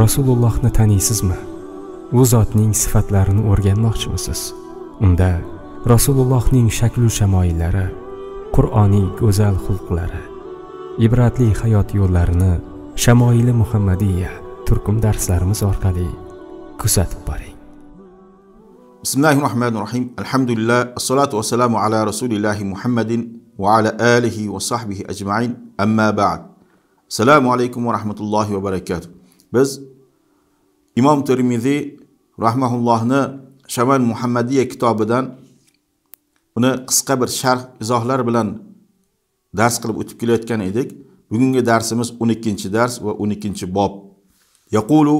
rasulullohni taniysizmi u zotning sifatlarini o'rganmoqchimisiz unda rasulullohning shaklu shamoyillari qur'oniy go'zal xulqlari ibratli hayot yo'llarini shamoyili muhammadiya turkum darslarimiz orqali kuzatib boring bismillahi rohmanir rohim alhamdulillah assalotu vassalamu ala rasulillahi muhammadin va ala alihi va sahbihi ajmain amma ba'd assalomu alaykum va rahmatullohi va barakatuh biz imom termiziy rahmaullohni shamal muhammadiya kitobidan uni qisqa bir sharh izohlar bilan dars qilib o'tib kelayotgan edik bugungi darsimiz o'n ikkinchi dars va o'n ikkinchi bob yaqulu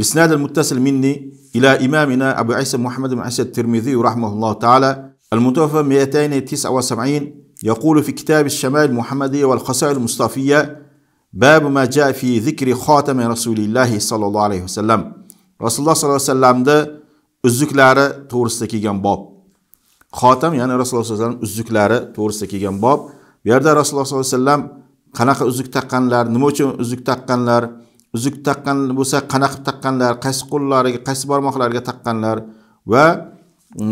بسناد المتصل مني إلى إمامنا أبو عيسى محمد بن عيسى الترمذي رحمه الله تعالى المتوفى 279 يقول في كتاب الشمال المحمدية والخصائل المصطفية babu ma ja fi zikri xotami rasulillahi sollallohu alayhi vasallam rasululloh sollallohu alayhi vasallamni uzluklari to'g'risida kelgan bob xotam ya'ni rasululloh sallallohu alayhi vasallam uzluklari to'g'risida kelgan bob bu yerda rasululloh sollallohu alayhi vasallam qanaqa uzuk taqqanlar nima uchun uzuk taqqanlar uzuk taqqan bo'lsa qanaqa taqqanlar qaysi qo'llariga qaysi barmoqlariga taqqanlar va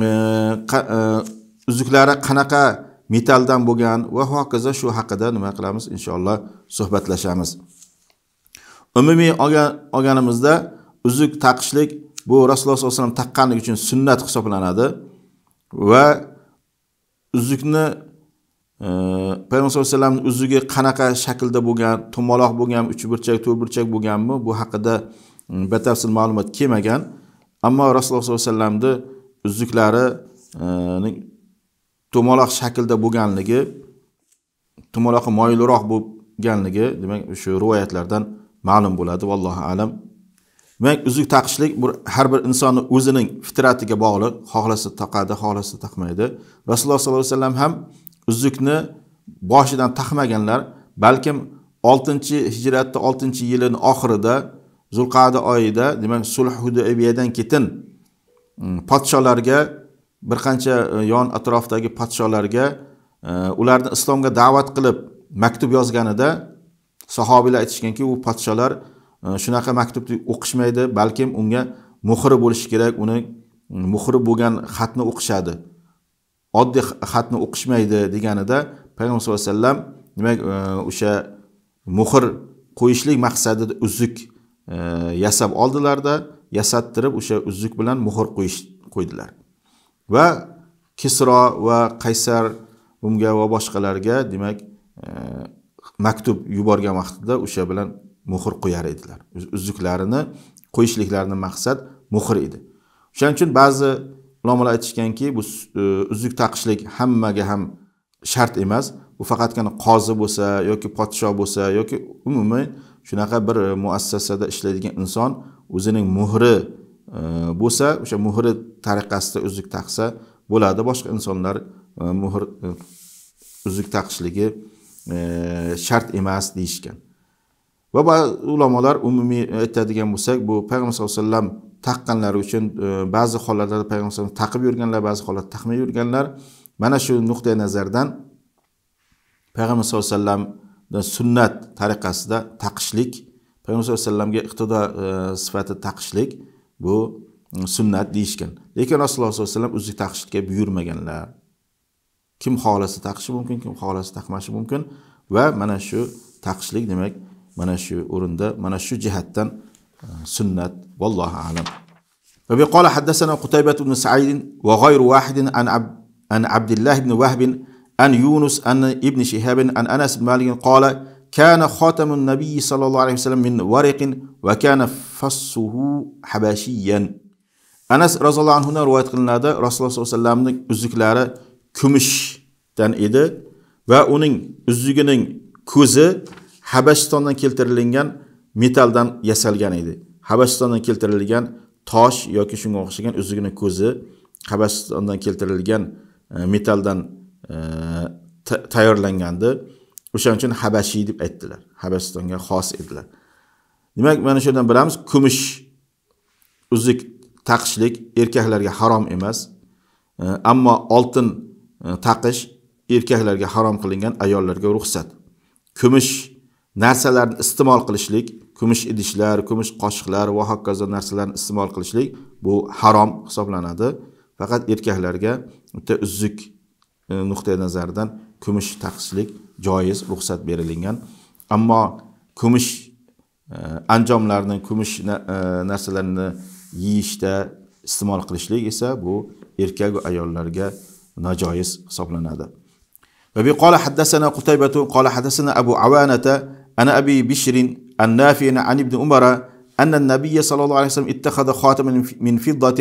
e, e, uzuklari qanaqa metaldan bo'lgan va hokazo shu haqida nima qilamiz inshaalloh suhbatlashamiz umumiy olganimizda uzuk taqishlik bu rasululloh sallallohu alayhi vasallam taqqanligi uchun sunnat hisoblanadi va uzukni e, payg'ambar sallallohu alayhi vasallam uzugi qanaqa shaklda bo'lgan tumaloq burchak uchburchak burchak bo'lganmi bu haqida mm, batafsil ma'lumot kelmagan ammo rasululloh sollallohu alayhi vasallamni uzuklarining e, tumaloq shaklda bo'lganligi tumaloqi moyilroq bo'lganligi demak o'sha rivoyatlardan ma'lum bo'ladi vallohu alam demak uzuk taqishlik bir har bir insonni o'zining fitratiga bog'liq xohlasa taqadi xohlasa taqmaydi rasululloh sollallohu alayhi vasallam ham uzukni boshidan taqmaganlar balkim oltinchi hijratni oltinchi yilini oxirida zulqada oyida demak sulh hudaybiyadan ketin mm, podsholarga bir qancha e, yon atrofdagi podsholarga e, ularni islomga da'vat qilib maktub yozganida sahobiylar aytishganki u podsholar e, shunaqa maktubni o'qishmaydi balkim unga muhri bo'lishi kerak uni mm, muhri bo'lgan xatni o'qishadi oddiy xatni o'qishmaydi deganida payg'ambar sallallohu alayhi vasallam demak o'sha muhr qo'yishlik maqsadida uzuk yasab oldilarda yasattirib o'sha uzuk bilan muhr qo'yish qo'ydilar va kisro va qaysar unga va boshqalarga demak e, maktub yuborgan vaqtida o'sha bilan muhr qo'yar edilar uzuklarini qo'yishliklarini maqsad muhr edi o'shaning uchun ba'zi ulamolar aytishganki bu e, uzuk taqishlik hammaga ham shart emas bu faqatgina qozi bo'lsa yoki podshoh bo'lsa yoki umuman shunaqa bir e, muassasada ishlaydigan inson o'zining muhri bo'lsa o'sha muhri tariqasida uzuk taqsa bo'ladi boshqa insonlar e, muhr e, uzuk taqishligi e, shart emas deyishgan va ba'zi ulamolar umumiy aytadigan bo'lsak bu payg'ambar sallallohu alayhi vasallam taqqanlari uchun ba'zi hollarda payg'ambar alayhi taqib yurganlar ba'zi holatda taqmay yurganlar mana shu nuqtai nazardan payg'ambar sallallohu alayhi vasallamni sunnat tariqasida taqishlik payg'ambar sallallohu alayhi vasallamga iqtido sifati taqishlik bu sunnat deyishgan lekin rasululloh sallallohu alayhi vasallam uzuk taqishga buyurmaganlar kim xohlasa taqishi mumkin kim xohlasa taqmashi mumkin va mana shu taqishlik demak mana shu o'rinda mana shu jihatdan sunnat vallohu alam قال حدثنا قتيبة بن سعيد وغير واحد عن عب عن عبد الله بن وهب عن يونس عن ابن شهاب عن أنس بن مالك قال kana xotamun nabiy sallallohu alayhi vasallam min variqin va kana fassuhu habashiyan anas roziyallohu anhudan rivoyat qilinadi rasululloh sollallohu alayhi vasallamning uzuklari kumushdan edi va uning uzugining ko'zi habashistondan keltirilgan metaldan yasalgan edi habashistondan keltirilgan tosh yoki shunga o'xshagan uzugini ko'zi habashistondan keltirilgan e, metaldan tayyorlangandi e, ta o'shaning uchun habashiy deb aytdilar habasistonga xos edilar demak mana shu yerdan bilamiz kumush uzuk taqishlik erkaklarga harom emas e, ammo oltin e, taqish erkaklarga harom qilingan ayollarga ruxsat kumush narsalarni iste'mol qilishlik kumush idishlar kumush qoshiqlar va hokazo narsalarni iste'mol qilishlik bu harom hisoblanadi faqat erkaklarga bitta uzuk e, nuqtai nazaridan kumush taqishlik joiz ruxsat berilgan ammo kumush e, anjomlarni kumush e, narsalarni yeyishda iste'mol qilishlik esa bu erkak va ayollarga najoiz hisoblanadi وبي قال حدثنا قتيبة قال حدثنا أبو عوانة أنا أبي بشر النافع عن ابن عمر أن النبي صلى الله عليه وسلم اتخذ خاتما من فضة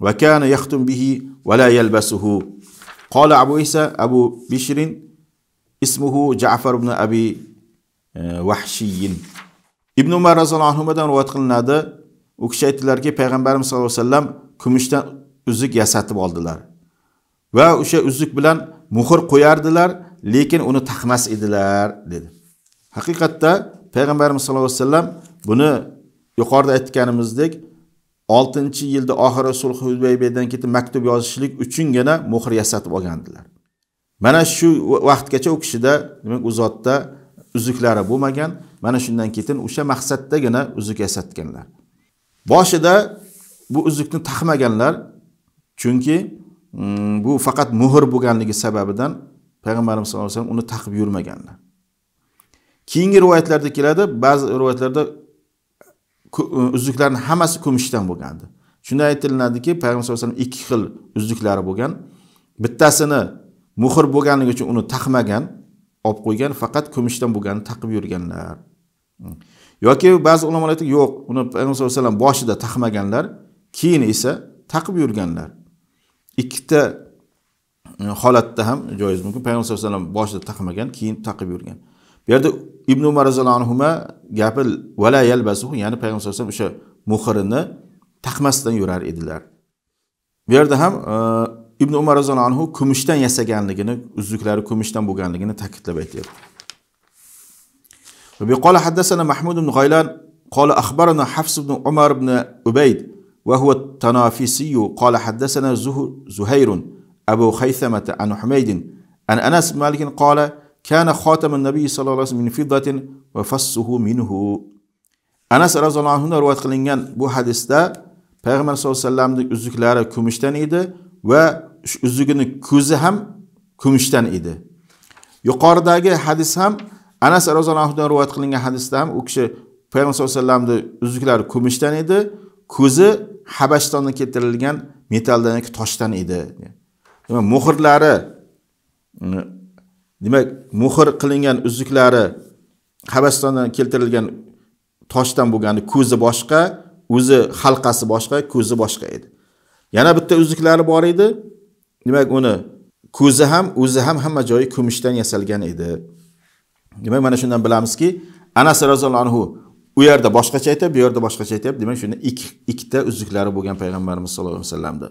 وكان يختم به ولا يلبسه قال أبو عيسى أبو بشر ismuhu jafar ibn abi vahshiyin e, ibn umar roziyallohu anhudan rivoyat qilinadi u kishi aytdilarki payg'ambarimiz sallallohu alayhi vasallam kumushdan uzuk yasatib oldilar va o'sha uzuk bilan muhr qo'yardilar lekin uni taqmas edilar dedi haqiqatda payg'ambarimiz sallallohu alayhi vasallam buni yuqorida aytganimizdek oltinchi yilda oxiri sulh hubaybiyadan ketib maktub yozishlik uchungina muhr yasatib olgandilar mana shu vaqtgacha u kishida demak u zotda uzuklari bo'lmagan mana shundan keyin o'sha maqsaddagina uzuk yasatganlar boshida bu uzukni taqmaganlar chunki mm, bu faqat muhr bo'lganligi sababidan payg'ambarimiz sallallohu alayhi vasallam uni taqib yurmaganlar keyingi rivoyatlarda keladi ba'zi rivoyatlarda e, uzuklarni hammasi kumushdan bo'lgandi shunda aytilinadiki payg'ambar sallallohu alayhi vasallam ikki xil uzuklari bo'lgan bittasini muhr bo'lganligi uchun uni taqmagan olib qo'ygan faqat kumushdan bo'lganini taqib yurganlar hmm. yoki ba'zi ulamolar aytdi yo'q uni payg'ambar sallallohu alayhi vasallam boshida taqmaganlar keyin esa taqib yurganlar ikkita e, holatda ham joiz mumkin payg'ambar sallallohu alayhi vasallam boshida taqmagan keyin taqib yurgan bu yerda ibn umar roziyallohu anhu gapi vala yalbasu ya'ni payg'ambar sallallohu alayhi vasallam o'sha muhrini taqmasdan yurar edilar bu yerda ham e, ibn umar roziyallohu anhu kumushdan yasaganligini uzuklari kumushdan bo'lganligini ta'kidlab aytyapti وبقال حدثنا محمود بن غيلان قال أخبرنا حفص بن عمر بن أبيد وهو التنافسي قال حدثنا زهير أبو خيثمة عن حميد عن أنس مالك قال كان خاتم النبي صلى الله عليه وسلم من فضة وفصه منه anas roziyallohu rivoyat qilingan bu hadisda payg'ambar sallallohu alayhi vasallamni uzluklari kumushdan edi va shu uzugini ko'zi ham kumushdan edi yuqoridagi hadis ham anas roziyallohudan rivoyat qilingan hadisda ham u kishi payg'ambar sallallohu alayhi vasallamni uzuklari kumushdan edi ko'zi habashtondan keltirilgan metalldan yoki toshdan edi demak muhrlari mm, demak muhr qilingan uzuklari habashtondan keltirilgan toshdan bo'lgani ko'zi boshqa o'zi halqasi boshqa ko'zi boshqa edi yana bitta uzuklari bor edi demak uni ko'zi ham o'zi ham hamma joyi kumushdan yasalgan edi demak mana shundan bilamizki anas roziyallohu anhu u yerda boshqacha aytyapti bu yerda boshqacha aytyapti demak shunda ikkita uzuklari bo'lgan payg'ambarimiz sallallohu alayhi vasallamda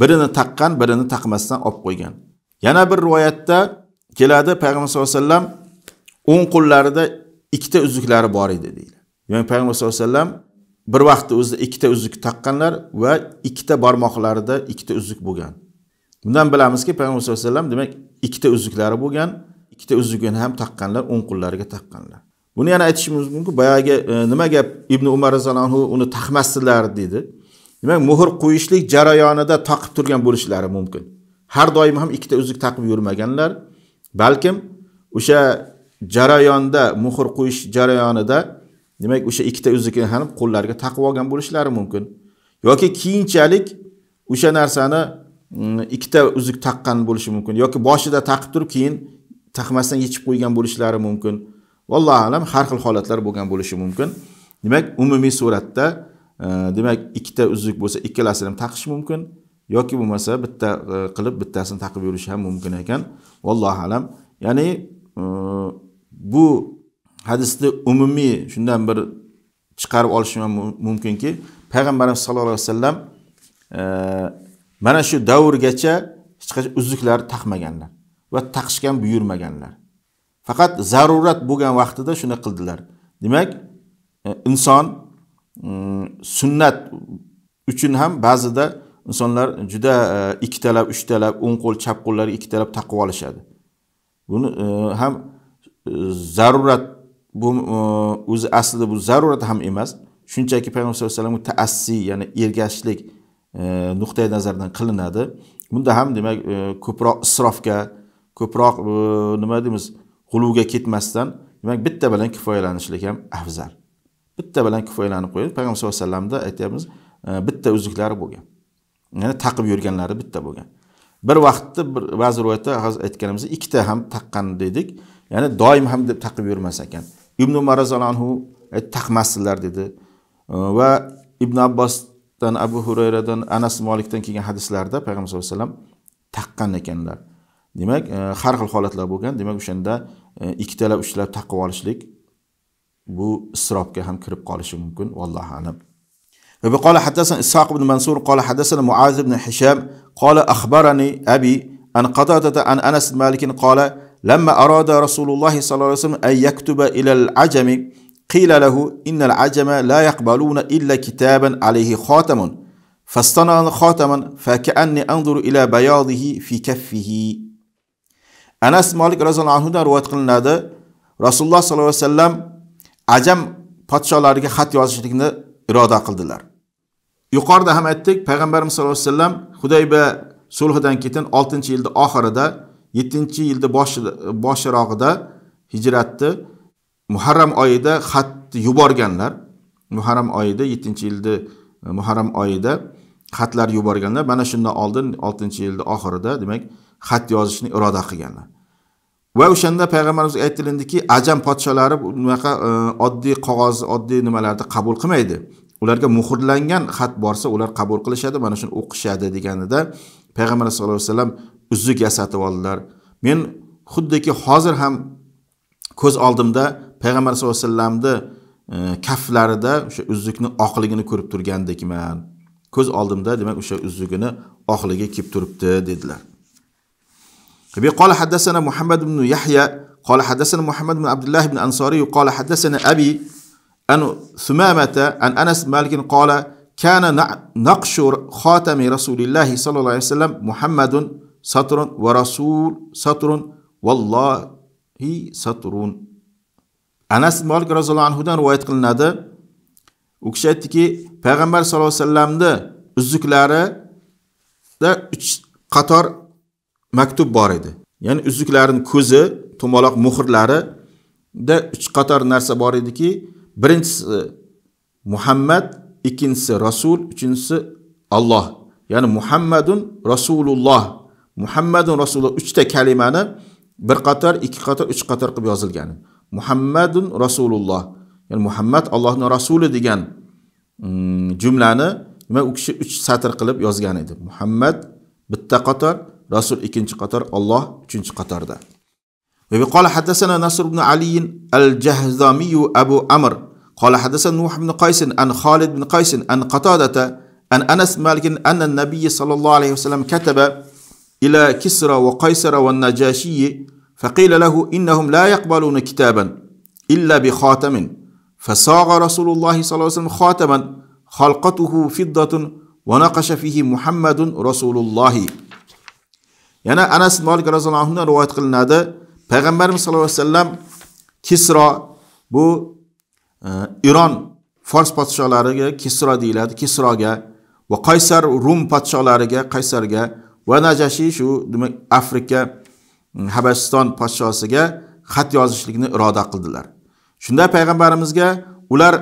birini taqqan birini taqmasdan olib qo'ygan yana bir rivoyatda keladi payg'ambar sallallohu alayhi vasallam o'ng qo'llarida ikkita uzuklari bor edi deydi demak payg'ambar sallallohu alayhi vasallam bir vaqtni o'zida ikkita uzuk taqqanlar va ikkita barmoqlarida ikkita uzuk bo'lgan bundan bilamizki payg'ambar sallallohu alayhi vasallam demak ikkita uzuklari bo'lgan ikkita uzugini ham taqqanlar o'ng qo'llariga taqqanlar buni yana aytishimiz mumkin boyagi e, nima gap ibn umar roziyallohu anhu uni taqmasdilar deydi demak muhr qo'yishlik jarayonida taqib turgan bo'lishlari mumkin har doim ham ikkita uzuk taqib yurmaganlar balkim o'sha jarayonda muhr qo'yish jarayonida demak o'sha ikkita uzukni ham qo'llariga taqib olgan bo'lishlari mumkin yoki keyinchalik o'sha narsani mm, ikkita uzuk taqqan bo'lishi mumkin yoki boshida taqib turib keyin taqmasdan yechib qo'ygan bo'lishlari mumkin vallohu alam har xil holatlar bo'lgan bo'lishi mumkin demak umumiy suratda e, demak ikkita uzuk bo'lsa ikkalasini ham taqish mumkin yoki bo'lmasa bitta e, qilib bittasini taqib yurish ham mumkin ekan vallohu alam ya'ni e, bu hadisni umumiy shundan bir chiqarib olish mumkinki payg'ambarimiz sallallohu alayhi vasallam e, mana shu davrgacha hech qachon uzuklar taqmaganlar va taqishgan buyurmaganlar faqat zarurat bo'lgan vaqtida shuni qildilar demak e, inson e, sunnat uchun ham ba'zida insonlar juda ikkitalab uchtalab o'ng qo'l chap qo'llarga ikkitalab taqib olishadi buni ham zarurat bu e, o'zi aslida bu zarurat ham emas shunchaki payg'ambar sallallohu alayhi vasallamga taassiy ya'ni ergashishlik e, nuqtai nazardan qilinadi bunda ham demak e, ko'proq isrofga ko'proq nima deymiz g'uluvga ketmasdan demak bitta bilan kifoyalanishlik ham afzal bitta bilan kifoyalanib qo'yadi payg'ambar sallallohu alayhi vasallamda aytyapmiz bitta uzuklari bo'lgan ya'ni taqib yurganlari bitta bo'lgan bir vaqtda bir ba'zi rivoyatda hozir aytganimizdek ikkita ham taqqan dedik ya'ni doim ham deb taqib yurmas ekan ibn umar roziyallohu anhu e, taqmasdilar dedi e, va ibn abbosdan abu hurayradan anas molikdan kelgan hadislarda payg'ambar sallallohu alayhi vasallam taqqan ekanlar demak e, har xil holatlar bo'lgan demak o'shanda ikkitalab uchtalab taqib olishlik bu isrofga ham kirib qolishi mumkin vallohu alam وقال حدثنا إسحاق بن منصور قال حدثنا معاذ بن هشام قال أخبرني أبي أن قتادة عن أنس مالك قال لما أراد رسول الله صلى الله عليه وسلم أن يكتب إلى العجم قيل له إن العجم لا يقبلون إلا كتابا عليه خاتم فاصطنع خاتما فكأني أنظر إلى بياضه في كفه أنس مالك رضي الله عنه رواية قلناdı رسول الله صلى الله عليه وسلم عجم podshohlariga xat yozishlikni iroda qildilar yuqorida ham aytdik payg'ambarimiz sallallohu alayhi vasallam hudayba sulhidan keyin oltinchi yilni oxirida yettinchi yilni boshirog'ida hijratni muharram oyida xatni yuborganlar muharram oyida yettinchi yilni e, muharram oyida xatlar yuborganlar mana shundan oldin oltinchi yilni oxirida demak xat yozishni iroda qilganlar va o'shanda payg'ambarimizga aytilindiki ajam podsholari bunaqa e, oddiy qog'oz oddiy nimalarni qabul qilmaydi ularga muhrlangan xat borsa ular qabul qilishadi mana shuni o'qishadi deganida payg'ambar sallallohu alayhi vasallam uzuk yasatib oldilar men xuddiki hozir ham ko'z oldimda payg'ambar sallallohu alayhi vasallamni e, kaftlarida o'sha uzukni oqligini ko'rib turgandekman ko'z oldimda demak o'sha uzugini oqligi kelib turibdi dedilar قال حدثنا محمد بن يحيى قال حدثنا محمد بن عبد الله بن أنصاري قال حدثنا أبي أن ثمامة عن أنس مالك قال كان نقش خاتم رسول الله صلى الله عليه وسلم محمد satrun va rasul satrun vallohi satrun anas Malik roziyallohu anhudan rivoyat qilinadi u kishi aytdiki payg'ambar sallallohu alayhi vasallamni uzuklarida uch qator maktub bor edi ya'ni uzuklarining ko'zi tumaloq muhrlarida uch qator narsa bor ediki birinchisi muhammad ikkinchisi rasul uchinchisi Alloh. ya'ni muhammadun rasululloh muhammadun rasululloh uchta kalimani bir qator ikki qator uch qator qilib yozilgan muhammadun rasululloh ya'ni muhammad allohni rasuli degan jumlani nima u kishi uch satr qilib yozgan edi muhammad bitta qator rasul ikkinchi qator olloh uchinchi qatorda قال حدثنا نصر بن علي الجهزامي أبو أمر قال حدثنا نوح بن قيس أن خالد بن قيس أن قتادة أن أنس مالك أن النبي صلى الله عليه وسلم كتب الى كسرى وقيصر والنجاشي فقيل له انهم لا يقبلون كتابا الا بخاتم فصاغ رسول الله صلى الله عليه وسلم خاتما خلقته فضه ونقش فيه محمد رسول الله yana anas ibn molik roziyallohu anhudan rivoyat qilinadi payg'ambarimiz sallallohu alayhi vasallam kisro bu e, eron fors podsholariga kisro deyiladi kisroga va qaysar rum podsholariga qaysarga va najashiy shu demak afrika mm, habasiston podshosiga xat yozishlikni iroda qildilar shunda payg'ambarimizga ular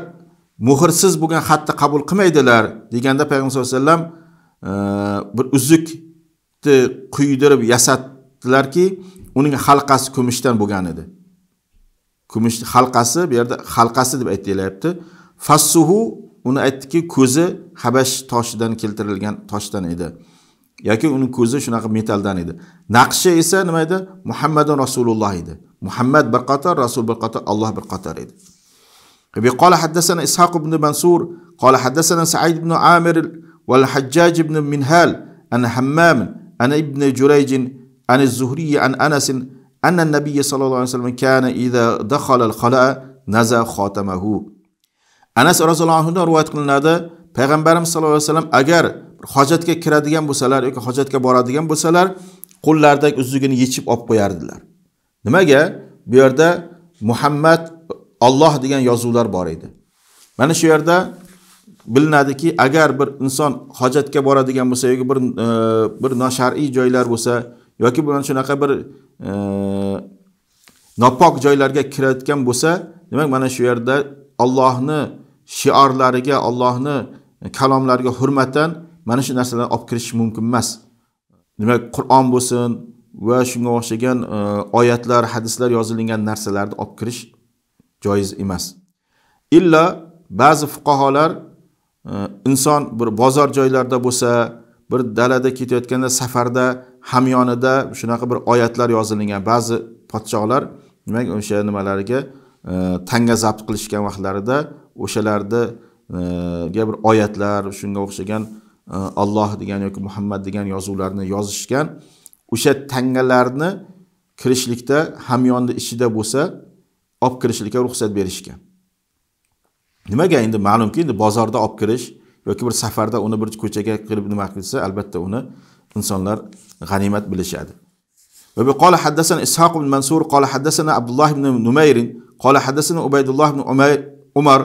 muhrsiz bo'lgan xatni qabul qilmaydilar deganda payg'ambar sallallohu alayhi vasallam e, bir uzukni quydirib yasatdilarki uning halqasi kumushdan bo'lgan edi kumush halqasi bu yerda halqasi deb aytilyapti fassuhu uni aytdiki ko'zi habash toshidan keltirilgan toshdan edi yoki uning ko'zi shunaqa metaldan edi naqshi esa nima edi muhammadu rasululloh edi muhammad bir qator rasul bir qator alloh bir qator edi قال حدثنا اسحاق بن منصور قال حدثنا سعيد بن عامر والحجاج بن منهال ان حمام ان ابن جريج عن الزهري عن انس ان النبي صلى الله عليه وسلم كان اذا دخل الخلاء نزع خاتمه انس رضي الله عنه روايه قلنا ده پیغمبرم صلى الله عليه وسلم اگر hojatga kiradigan bo'lsalar yoki hojatga boradigan bo'lsalar qo'llaridagi uzugini yechib olib qo'yardilar nimaga bu yerda muhammad olloh degan yozuvlar bor edi mana shu yerda bilinadiki agar bir inson hojatga boradigan bo'lsa yoki bir e, bir noshar'iy joylar bo'lsa yoki mana shunaqa bir e, nopok joylarga kirayotgan bo'lsa demak mana shu yerda ollohni shiorlariga ollohni kalomlariga hurmatdan mana shu narsalarni olib kirish mumkin emas demak qur'on bo'lsin va shunga o'xshagan e, oyatlar hadislar yozilgan narsalarni olib kirish joiz emas illo ba'zi fuqarolar e, inson bir bozor joylarda bo'lsa bir dalada ketayotganda safarda hamyonida shunaqa bir oyatlar yozilgan ba'zi podshohlar demak o'sha nimalariga e, tanga zabt qilishgan vaqtlarida o'shalarniga bir oyatlar shunga o'xshagan Alloh degan yoki Muhammad degan yozuvlarni yozishgan. O'sha tangalarni kirishlikda hamyonni ichida bo'lsa, olib kirishlikka ruxsat berishgan. Nimaga endi ma'lumki, endi bozorda olib kirish yoki bir safarda uni bir ko'chaga qilib nima qilsa, albatta uni insonlar g'animat bilishadi. وبقال حدثنا إسحاق بن منصور قال حدثنا عبد الله بن نمير قال حدثنا عبيد الله بن عمر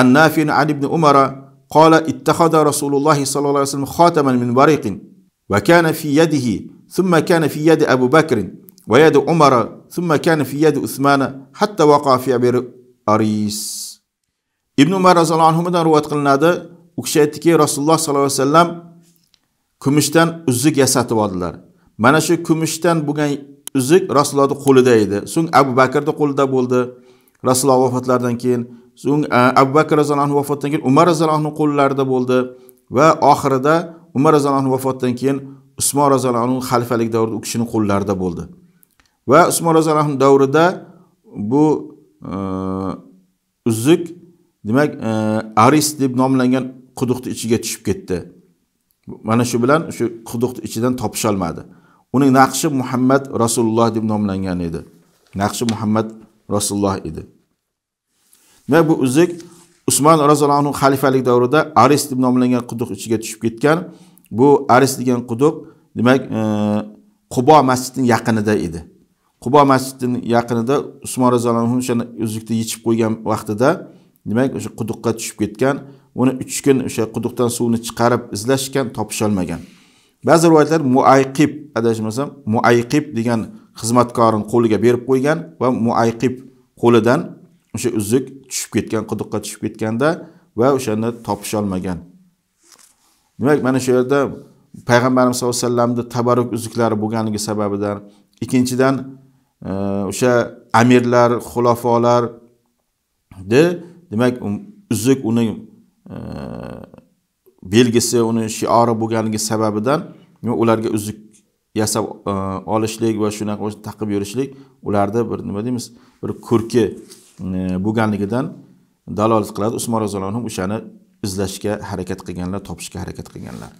النافع عن ابن عمر قال اتخذ رسول الله صلى الله عليه وسلم خاتما من بريق وكان في يده ثم كان في يد أبو بكر ويد عمر ثم كان في يد عثمان حتى وقع في عبر أريس ibn umar roziyallohu anhudan rivoyat qilinadi u kishi aytdiki rasululloh sollallohu alayhi vasallam kumushdan uzuk yasatib oldilar mana shu kumushdan bo'lgan uzuk rasulullohni qo'lida edi so'ng abu bakrni qo'lida bo'ldi rasululloh vafotlaridan keyin so'ng abu bakr roziyallohu anhu vafotdan keyin umar roziyallohu anhu qo'llarida bo'ldi va oxirida umar roziyallohu anhu vafotdan keyin usmon roziyallohu anhu xalifalik davrida u kishini qo'llarida bo'ldi va usmon roziyallohu anhu davrida bu e, uzuk demak e, aris deb nomlangan quduqni ichiga tushib ketdi mana shu bilan shu quduqni ichidan topisholmadi uning naqshi muhammad rasululloh deb nomlangan edi naqshi muhammad rasululloh edi va bu uzuk usmon roziyallohu anhu xalifalik davrida aris deb nomlangan quduq ichiga tushib ketgan bu aris degan quduq demak e, qubo masjidining yaqinida edi qubo masjidini yaqinida usmon roziyallohu anhu o'sha uzukni yechib qo'ygan vaqtida demak o'sha quduqqa tushib ketgan uni uch kun o'sha quduqdan suvni chiqarib izlashgan topisholmagan ba'zi rivoyatlar muayqib adashmasam muayqib degan xizmatkorini qo'liga berib qo'ygan va muayqib qo'lidan o'sha uzuk tushib ketgan quduqqa tushib ketganda va o'shani topisholmagan demak mana shu yerda payg'ambarimiz sallallohu alayhi vasallamni tabarruk uzuklari bo'lganligi sababidan ikkinchidan e, o'sha amirlar xulofolarni demak uzuk uni e, belgisi uni shiori bo'lganligi sababidan ularga uzuk yasab e, olishlik va shunaqa taqib yurishlik ularni bir nima deymiz bir ko'rki E, bo'lganligidan dalolat qiladi usmon roziyallohu anhu o'shani izlashga harakat qilganlar topishga harakat qilganlar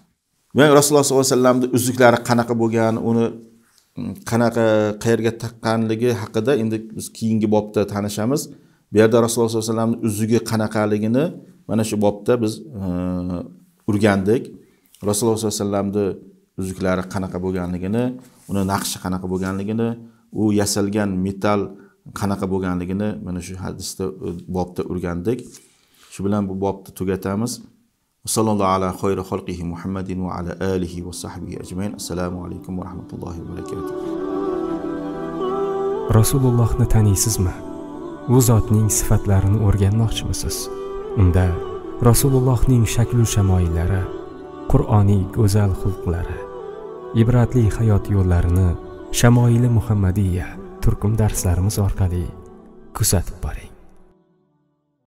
va rasululloh sollallohu alayhi vasallamni uzuklari qanaqa bo'lgan uni mm, qanaqa qayerga taqqanligi haqida endi biz keyingi bobda tanishamiz bu yerda rasululloh sollallohu alayhi vasallamni uzugi qanaqaligini mana shu bobda biz e, o'rgandik rasululloh sollallohu alayhi vasallamni uzuklari qanaqa bo'lganligini uni naqshi qanaqa bo'lganligini u yasalgan metal qanaqa bo'lganligini mana shu hadisda e, bobda o'rgandik shu bilan bu bobni tugatamiz sallallohu va alihi va ajmain assalomu alaykum va rahmatullohi va barakatuh rasulullohni taniysizmi u zotning sifatlarini o'rganmoqchimisiz unda rasulullohning shaklu shamoyillari qur'oniy go'zal xulqlari ibratli hayot yo'llarini shamoili muhammadiya turkum darslarimiz orqali kuzatib boring